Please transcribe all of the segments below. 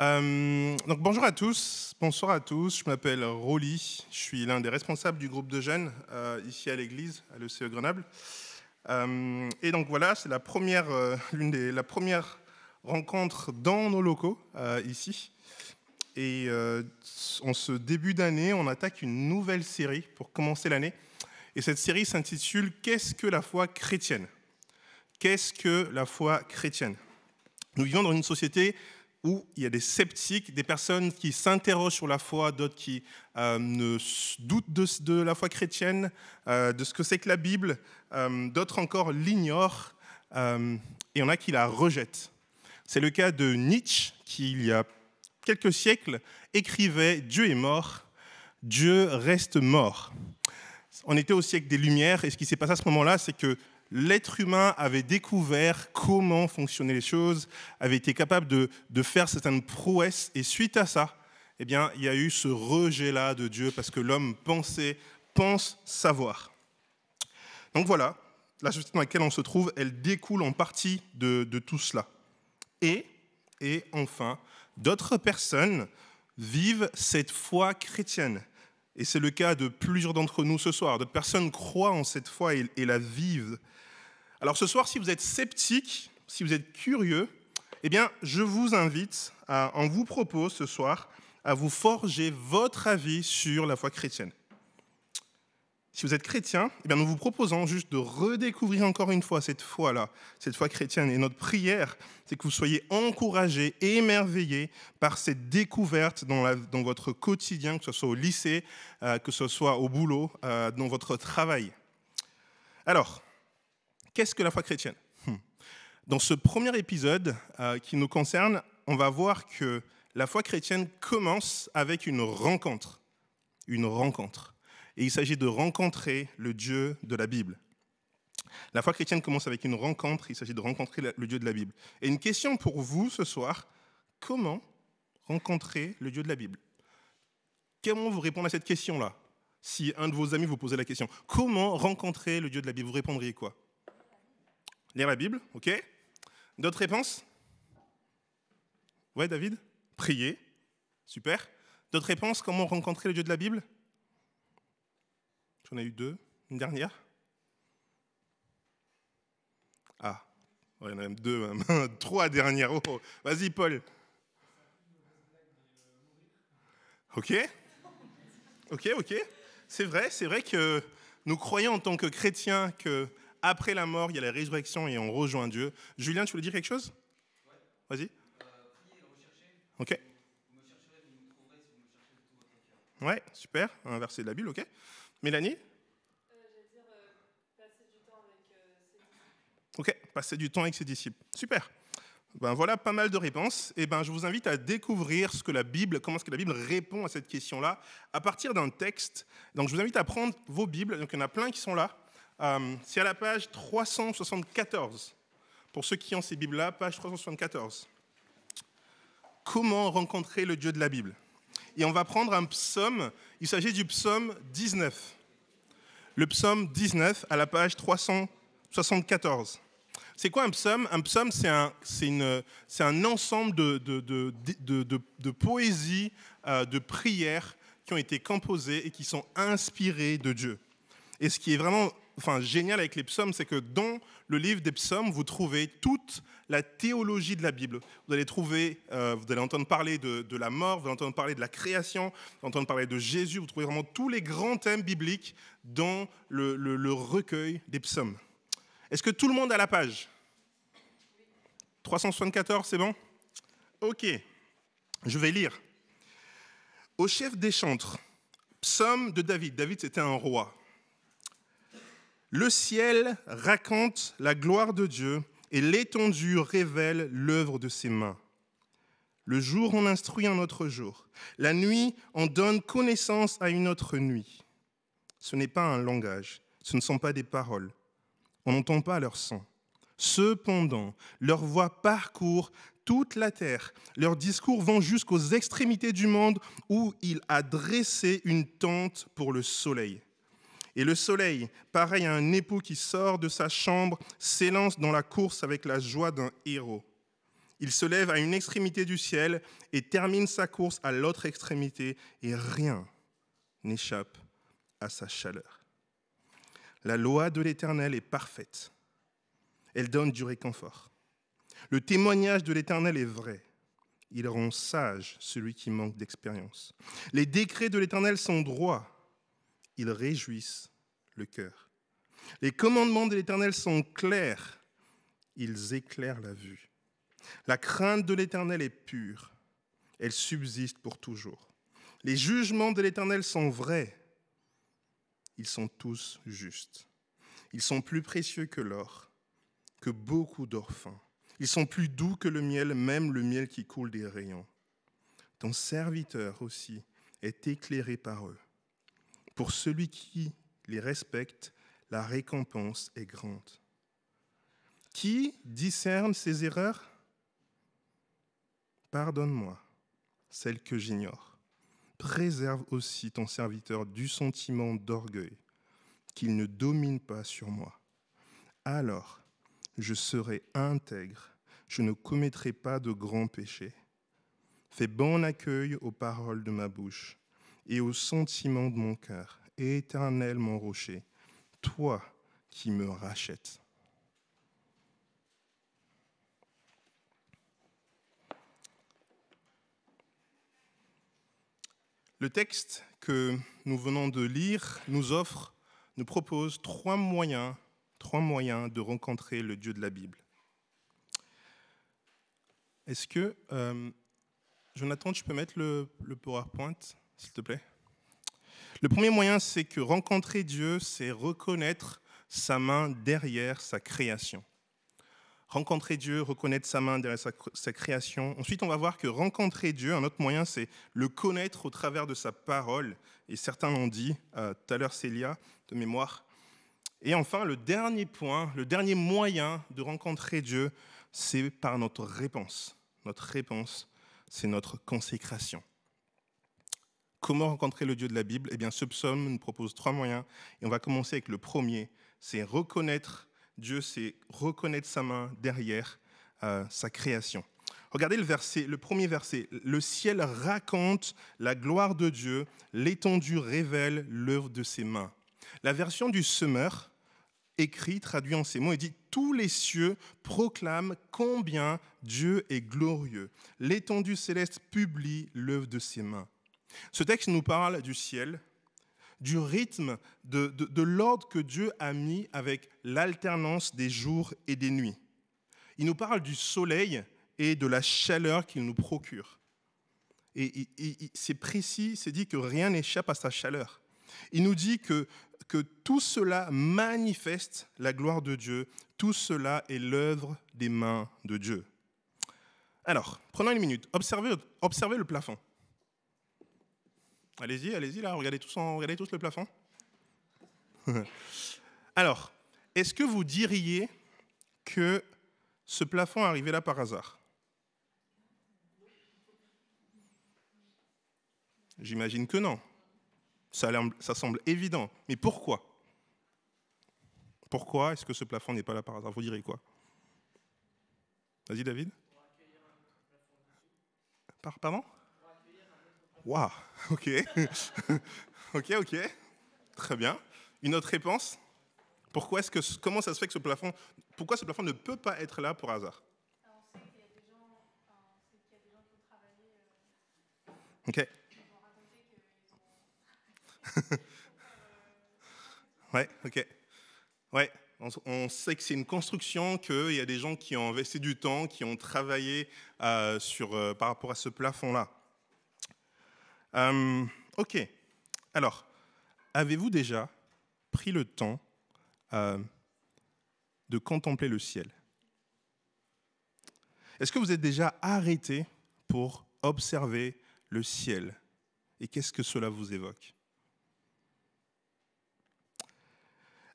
Euh, donc bonjour à tous, bonsoir à tous. Je m'appelle Rolly, je suis l'un des responsables du groupe de jeunes euh, ici à l'église, à l'ECE Grenoble. Euh, et donc voilà, c'est la première, l'une des, la première rencontre dans nos locaux ici. Et en ce début d'année, on attaque une nouvelle série pour commencer l'année. Et cette série s'intitule Qu'est-ce que la foi chrétienne Qu'est-ce que la foi chrétienne Nous vivons dans une société où il y a des sceptiques, des personnes qui s'interrogent sur la foi, d'autres qui euh, ne doutent de, de, la foi chrétienne, euh, de ce que c'est que la Bible, euh, d'autres encore l'ignorent, et il y en a qui la rejettent. C'est le cas de Nietzsche, qui il y a quelques siècles écrivait Dieu est mort, Dieu reste mort. On était au siècle des Lumières, et ce qui s'est passé à ce moment-là, c'est que l'être humain avait découvert comment fonctionnaient les choses, avait été capable de, faire certaines prouesses, et suite à ça, eh bien, il y a eu ce rejet-là de Dieu parce que l'homme pensait, pense savoir. Donc voilà, la société dans laquelle on se trouve, elle découle en partie de, tout cela. et enfin, d'autres personnes vivent cette foi chrétienne, et c'est le cas de plusieurs d'entre nous ce soir, d'autres personnes croient en cette foi et, la vivent. Alors ce soir, si vous êtes sceptique, si vous êtes curieux, eh bien, je vous invite, à, on vous propose ce soir, à vous forger votre avis sur la foi chrétienne. Si vous êtes chrétien, eh bien nous vous proposons juste de redécouvrir encore une fois cette foi-là, cette foi chrétienne. Et notre prière, c'est que vous soyez encouragés, émerveillés par cette découverte dans, votre quotidien, que ce soit au lycée, euh, que ce soit au boulot, euh, dans votre travail. Alors, qu'est-ce que la foi chrétienne hmm. Dans ce premier épisode euh, qui nous concerne, on va voir que la foi chrétienne commence avec une rencontre. Une rencontre et il s'agit de rencontrer le Dieu de la Bible. La foi chrétienne commence avec une rencontre, il s'agit de rencontrer le Dieu de la Bible. Et une question pour vous ce soir, comment rencontrer le Dieu de la Bible Comment vous répondre à cette question-là Si un de vos amis vous posait la question, comment rencontrer le Dieu de la Bible Vous répondriez quoi Lire la Bible, ok D'autres réponses Ouais, David Prier, super. D'autres réponses Comment rencontrer le Dieu de la Bible on en eu deux Une dernière Ah, il y en a même deux, trois dernières. Oh, oh. Vas-y, Paul. Ok Ok, ok. C'est vrai, c'est vrai que nous croyons en tant que chrétiens que après la mort, il y a la résurrection et on rejoint Dieu. Julien, tu voulais dire quelque chose Vas-y. Euh, ok. Ouais, super. Un verset de la Bible, ok. Mélanie Ok, passer du temps avec ses disciples. Super. Ben voilà pas mal de réponses. Et eh ben je vous invite à découvrir ce que la Bible, comment ce que la Bible répond à cette question-là à partir d'un texte. Donc je vous invite à prendre vos Bibles. Donc il y en a plein qui sont là. Euh, c'est à la page 374. Pour ceux qui ont ces Bibles-là, page 374. Comment rencontrer le Dieu de la Bible et on va prendre un psaume. Il s'agit du psaume 19. Le psaume 19 à la page 374. C'est quoi un psaume Un psaume, c'est un, un, ensemble de, de, poésie, euh, de prières qui ont été composées et qui sont inspirées de Dieu. Et ce qui est vraiment enfin, génial avec les psaumes, c'est que dans le livre des psaumes, vous trouvez toute la théologie de la Bible. Vous allez trouver, euh, vous allez entendre parler de, la mort, vous allez entendre parler de la création, vous allez entendre parler de Jésus, vous trouvez vraiment tous les grands thèmes bibliques dans le, le recueil des psaumes. Est-ce que tout le monde a la page 374, c'est bon Ok, je vais lire. Au chef des chantres, psaume de David. David, c'était un roi. Le ciel raconte la gloire de Dieu et l'étendue révèle l'œuvre de ses mains. Le jour on instruit un autre jour, la nuit on donne connaissance à une autre nuit. Ce n'est pas un langage, ce ne sont pas des paroles. On n'entend pas leur sang. Cependant, leur voix parcourt toute la terre. Leurs discours vont jusqu'aux extrémités du monde où il a dressé une tente pour le soleil. Et le soleil, pareil à un époux qui sort de sa chambre, s'élance dans la course avec la joie d'un héros. Il se lève à une extrémité du ciel et termine sa course à l'autre extrémité, et rien n'échappe à sa chaleur. La loi de l'Éternel est parfaite. Elle donne du réconfort. Le témoignage de l'Éternel est vrai. Il rend sage celui qui manque d'expérience. Les décrets de l'Éternel sont droits ils réjouissent le cœur. Les commandements de l'Éternel sont clairs, ils éclairent la vue. La crainte de l'Éternel est pure, elle subsiste pour toujours. Les jugements de l'Éternel sont vrais, ils sont tous justes. Ils sont plus précieux que l'or, que beaucoup d'orphins. Ils sont plus doux que le miel, même le miel qui coule des rayons. Ton serviteur aussi est éclairé par eux. Pour celui qui les respecte, la récompense est grande. Qui discerne ces erreurs Pardonne-moi celles que j'ignore. Préserve aussi ton serviteur du sentiment d'orgueil, qu'il ne domine pas sur moi. Alors, je serai intègre, je ne commettrai pas de grands péchés. Fais bon accueil aux paroles de ma bouche et au sentiment de mon cœur. Éternel mon rocher, toi qui me rachètes. Le texte que nous venons de lire nous offre, nous propose trois moyens, trois moyens de rencontrer le Dieu de la Bible. Est-ce que, euh, Jonathan, tu peux mettre le, le PowerPoint s'il te plaît. Le premier moyen, c'est que rencontrer Dieu, c'est reconnaître sa main derrière sa création. Rencontrer Dieu, reconnaître sa main derrière sa, création. Ensuite, on va voir que rencontrer Dieu, un autre moyen, c'est le connaître au travers de sa parole. Et certains l'ont dit, euh, tout à l'heure Célia, de mémoire. Et enfin, le dernier point, le dernier moyen de rencontrer Dieu, c'est par notre réponse. Notre réponse, c'est notre consécration. Comment rencontrer le Dieu de la Bible Eh bien, ce psaume nous propose trois moyens. Et on va commencer avec le premier. C'est reconnaître Dieu, c'est reconnaître sa main derrière euh, sa création. Regardez le verset, le premier verset. Le ciel raconte la gloire de Dieu, l'étendue révèle l'œuvre de ses mains. La version du semeur, écrit, traduit en ces mots, dit Tous les cieux proclament combien Dieu est glorieux. L'étendue céleste publie l'œuvre de ses mains. Ce texte nous parle du ciel, du rythme, de, l'ordre que Dieu a mis avec l'alternance des jours et des nuits. Il nous parle du soleil et de la chaleur qu'il nous procure. Et, c'est précis, c'est dit que rien n'échappe à sa chaleur. Il nous dit que, tout cela manifeste la gloire de Dieu, tout cela est l'œuvre des mains de Dieu. Alors, prenons une minute, observez, observez le plafond. Allez-y, allez-y là, regardez tous, regardez tous le plafond. Alors, est-ce que vous diriez que ce plafond est arrivé là par hasard J'imagine que non. Ça, ça, semble évident. Mais pourquoi Pourquoi est-ce que ce plafond n'est pas là par hasard Vous direz quoi Vas-y David. Pardon Waouh, ok. ok, ok. Très bien. Une autre réponse pourquoi est-ce que, Comment ça se fait que ce plafond, pourquoi ce plafond ne peut pas être là pour hasard Ok. ouais, ok. Ouais, on, on sait que c'est une construction, qu'il y a des gens qui ont investi du temps, qui ont travaillé euh, sur, euh, par rapport à ce plafond-là. Euh, ok. Alors, avez-vous déjà pris le temps euh, de contempler le ciel Est-ce que vous êtes déjà arrêté pour observer le ciel Et qu'est-ce que cela vous évoque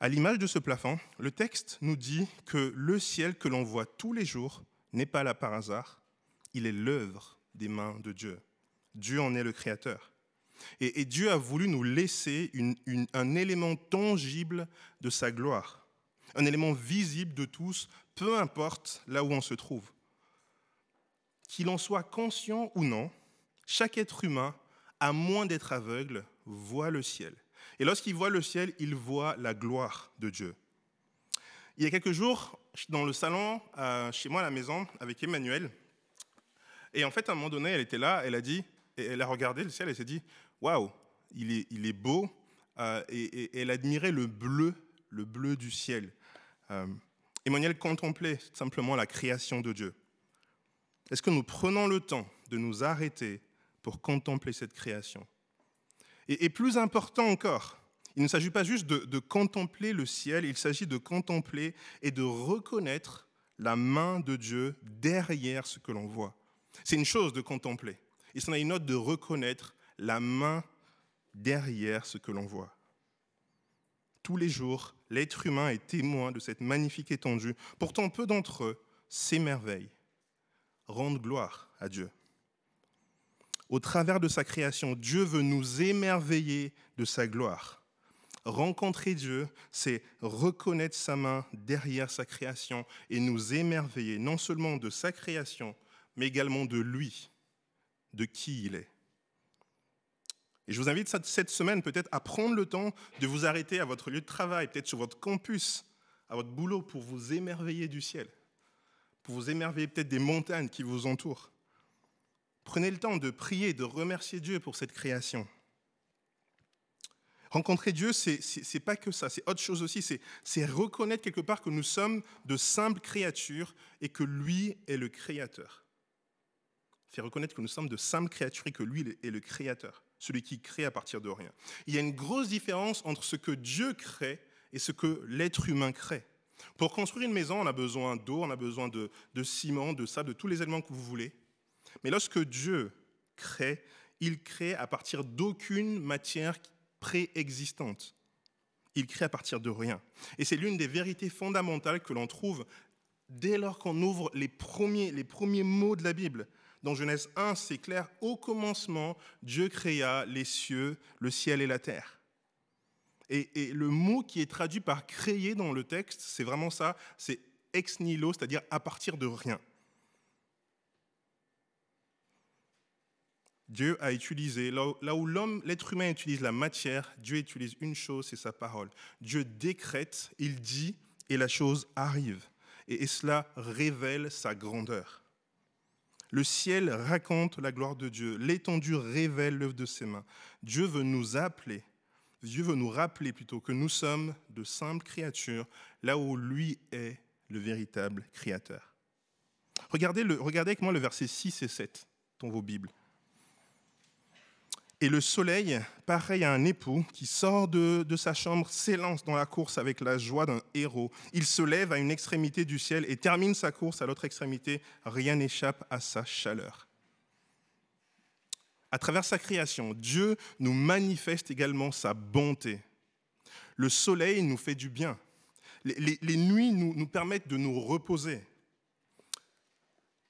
À l'image de ce plafond, le texte nous dit que le ciel que l'on voit tous les jours n'est pas là par hasard, il est l'œuvre des mains de Dieu. Dieu en est le créateur. Et, Dieu a voulu nous laisser un élément tangible de sa gloire, un élément visible de tous, peu importe là où on se trouve. Qu'il en soit conscient ou non, chaque être humain, à moins d'être aveugle, voit le ciel. Et lorsqu'il voit le ciel, il voit la gloire de Dieu. Il y a quelques jours, dans le salon, euh, chez moi à la maison, avec Emmanuel, et en fait, à un moment donné, elle était là, elle a dit, elle a regardé le ciel et s'est dit Waouh, il est, beau. Euh, et, elle admirait le bleu, le bleu du ciel. Euh, Emmanuel contemplait simplement la création de Dieu. Est-ce que nous prenons le temps de nous arrêter pour contempler cette création et, plus important encore, il ne s'agit pas juste de contempler le ciel, il s'agit de contempler et de reconnaître la main de Dieu derrière ce que l'on voit. C'est une chose de contempler, il s'en est une autre de reconnaître la main derrière ce que l'on voit. Tous les jours, l'être humain est témoin de cette magnifique étendue. Pourtant, peu d'entre eux s'émerveillent, rendent gloire à Dieu. Au travers de sa création, Dieu veut nous émerveiller de sa gloire. Rencontrer Dieu, c'est reconnaître sa main derrière sa création et nous émerveiller non seulement de sa création, mais également de lui, de qui il est. Et je vous invite cette semaine peut-être à prendre le temps de vous arrêter à votre lieu de travail, peut-être sur votre campus, à votre boulot, pour vous émerveiller du ciel, pour vous émerveiller peut-être des montagnes qui vous entourent. Prenez le temps de prier, de remercier Dieu pour cette création. Rencontrer Dieu, c'est pas que ça, c'est autre chose aussi. C'est reconnaître quelque part que nous sommes de simples créatures et que lui est le créateur fait reconnaître que nous sommes de simples créatures et que lui est le créateur, celui qui crée à partir de rien. Il y a une grosse différence entre ce que Dieu crée et ce que l'être humain crée. Pour construire une maison, on a besoin d'eau, on a besoin de, ciment, de sable, de tous les éléments que vous voulez. Mais lorsque Dieu crée, il crée à partir d'aucune matière préexistante. Il crée à partir de rien. Et c'est l'une des vérités fondamentales que l'on trouve dès lors qu'on ouvre les les premiers mots de la Bible. Dans Genèse 1, c'est clair, au commencement, Dieu créa les cieux, le ciel et la terre. Et, et le mot qui est traduit par créer dans le texte, c'est vraiment ça, c'est ex nihilo, c'est-à-dire à partir de rien. Dieu a utilisé, là où l'homme, l'être humain utilise la matière, Dieu utilise une chose, c'est sa parole. Dieu décrète, il dit, et la chose arrive. Et, cela révèle sa grandeur. Le ciel raconte la gloire de Dieu. L'étendue révèle l'œuvre de ses mains. Dieu veut nous appeler. Dieu veut nous rappeler plutôt que nous sommes de simples créatures là où lui est le véritable créateur. Regardez, avec moi le verset 6 et 7 dans vos Bibles. Et le soleil, pareil à un époux qui sort de, sa chambre, s'élance dans la course avec la joie d'un héros. Il se lève à une extrémité du ciel et termine sa course à l'autre extrémité. Rien n'échappe à sa chaleur. À travers sa création, Dieu nous manifeste également sa bonté. Le soleil nous fait du bien. Les, nuits nous, nous permettent de nous reposer.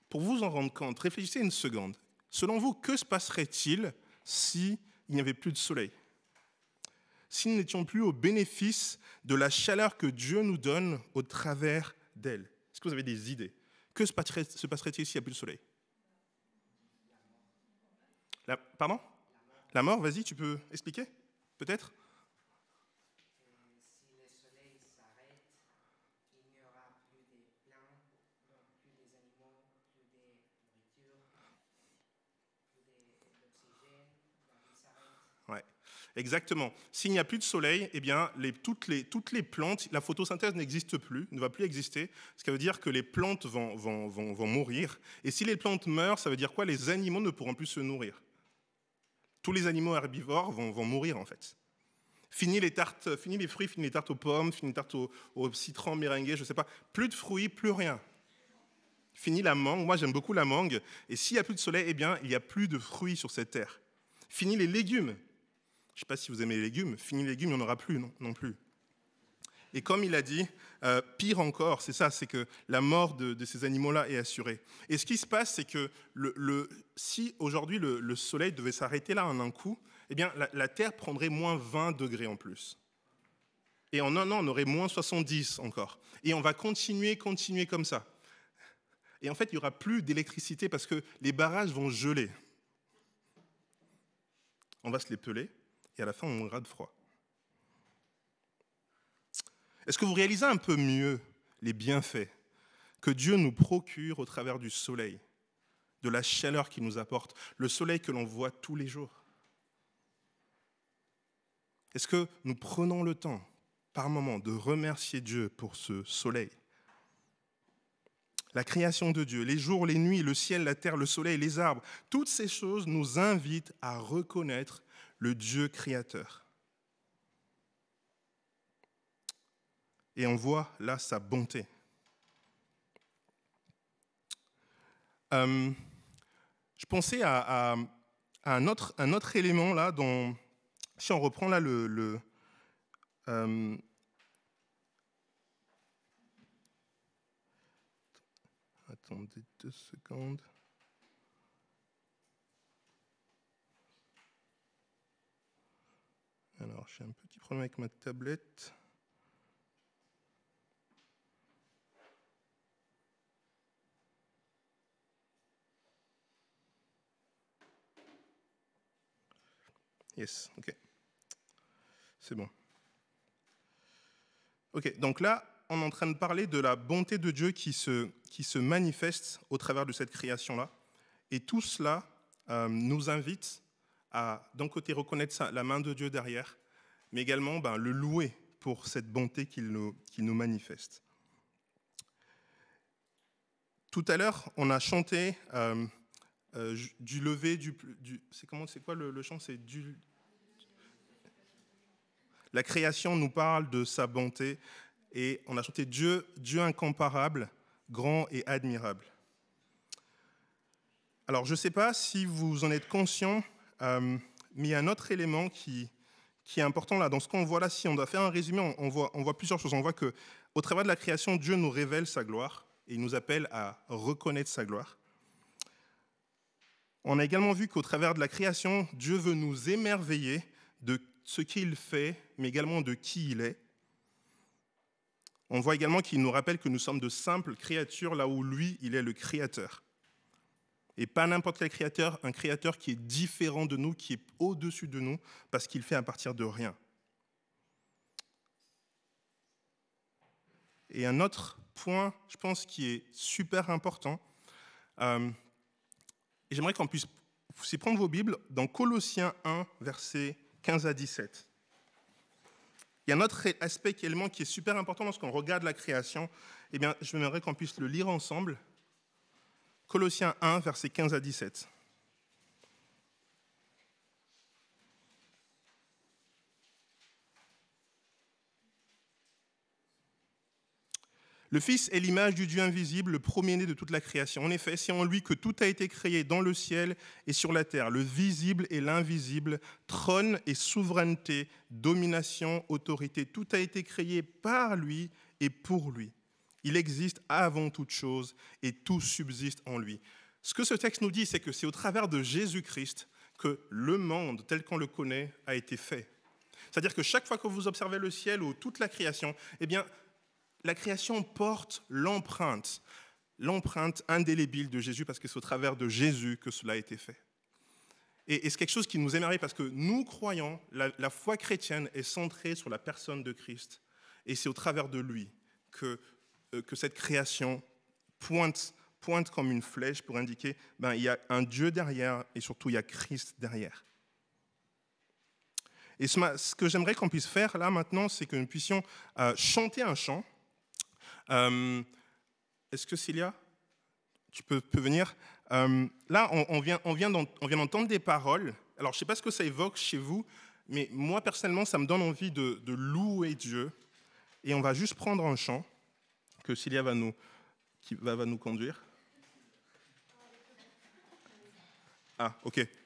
Pour vous en rendre compte, réfléchissez une seconde. Selon vous, que se passerait-il s'il il n'y avait plus de soleil Si nous n'étions plus au bénéfice de la chaleur que Dieu nous donne au travers d'elle Est-ce que vous avez des idées Que se passerait-il passerait s'il n'y a plus de soleil Pardon La mort, vas-y, tu peux expliquer Peut-être Exactement. S'il n'y a plus de soleil, eh bien, toutes, les, plantes, la photosynthèse n'existe plus, ne va plus exister. Ce qui veut dire que les plantes vont, mourir. Et si les plantes meurent, ça veut dire quoi Les animaux ne pourront plus se nourrir. Tous les animaux herbivores vont mourir, en fait. Fini les tartes, fini les fruits, fini les tartes aux pommes, fini les tartes aux, aux citrons je ne sais pas. Plus de fruits, plus rien. finis la mangue. Moi, j'aime beaucoup la mangue. Et s'il n'y a plus de soleil, eh bien, il n'y a plus de fruits sur cette terre. finis les légumes. Je ne sais pas si vous aimez les légumes, fini les légumes, il n'y en aura plus non, non, plus. Et comme il a dit, euh, pire encore, c'est ça, c'est que la mort de, ces animaux-là est assurée. Et ce qui se passe, c'est que le, si aujourd'hui le, soleil devait s'arrêter là en un coup, eh bien la, la Terre prendrait moins 20 degrés en plus. Et en un an, on aurait moins 70 encore. Et on va continuer, continuer comme ça. Et en fait, il n'y aura plus d'électricité parce que les barrages vont geler. On va se les peler à la fin, on mourra de froid. Est-ce que vous réalisez un peu mieux les bienfaits que Dieu nous procure au travers du soleil, de la chaleur qu'il nous apporte, le soleil que l'on voit tous les jours Est-ce que nous prenons le temps, par moment, de remercier Dieu pour ce soleil la création de Dieu, les jours, les nuits, le ciel, la terre, le soleil, les arbres, toutes ces choses nous invitent à reconnaître le Dieu créateur. Et on voit là sa bonté. Euh, je pensais à, un, autre, un, autre, élément là, dont, si on reprend là le, euh, attendez deux secondes. Alors, j'ai un petit problème avec ma tablette. Yes, ok. C'est bon. Ok, donc là, on est en train de parler de la bonté de Dieu qui se, qui se manifeste au travers de cette création-là. Et tout cela euh, nous invite à, d'un côté, reconnaître la main de Dieu derrière, mais également ben, le louer pour cette bonté qu'il nous, nous, manifeste. Tout à l'heure, on a chanté euh, euh, du lever du... du c'est comment c'est quoi le, chant C'est du... La création nous parle de sa bonté et on a chanté Dieu, Dieu incomparable, grand et admirable. Alors je ne sais pas si vous en êtes conscient, euh, mais il y a un autre élément qui, qui est important là. Dans ce qu'on voit là, si on doit faire un résumé, on, voit, on voit plusieurs choses. On voit que au travers de la création, Dieu nous révèle sa gloire et il nous appelle à reconnaître sa gloire. On a également vu qu'au travers de la création, Dieu veut nous émerveiller de ce qu'il fait, mais également de qui il est. On voit également qu'il nous rappelle que nous sommes de simples créatures là où lui, il est le créateur. Et pas n'importe quel créateur, un créateur qui est différent de nous, qui est au-dessus de nous, parce qu'il fait à partir de rien. Et un autre point, je pense, qui est super important, euh, et j'aimerais qu'on puisse prendre vos Bibles dans Colossiens 1, versets 15 à 17. Il y a un autre aspect également qui est super important lorsqu'on regarde la création. et eh bien, j'aimerais qu'on puisse le lire ensemble Colossiens 1, versets 15 à 17. Le Fils est l'image du Dieu invisible, le premier-né de toute la création. En effet, c'est en lui que tout a été créé dans le ciel et sur la terre. Le visible et l'invisible, trône et souveraineté, domination, autorité, tout a été créé par lui et pour lui. Il existe avant toute chose et tout subsiste en lui. Ce que ce texte nous dit, c'est que c'est au travers de Jésus-Christ que le monde tel qu'on le connaît a été fait. C'est-à-dire que chaque fois que vous observez le ciel ou toute la création, eh bien, la création porte l'empreinte, l'empreinte indélébile de Jésus, parce que c'est au travers de Jésus que cela a été fait. Et, c'est quelque chose qui nous émerveille parce que nous croyons, la, la foi chrétienne est centrée sur la personne de Christ. Et c'est au travers de lui que euh, que cette création pointe, pointe comme une flèche pour indiquer ben, il y a un Dieu derrière et surtout il y a Christ derrière. Et ce, que j'aimerais qu'on puisse faire là maintenant, c'est que nous puissions euh, chanter un chant. Euh, est-ce que Célia, tu peux, venir Là, on, on, vient, on vient d'entendre des paroles. Alors, je ne sais pas ce que ça évoque chez vous, mais moi personnellement, ça me donne envie de louer Dieu. Et on va juste prendre un chant que Cilia va nous, qui va, va nous conduire. Ah, ok.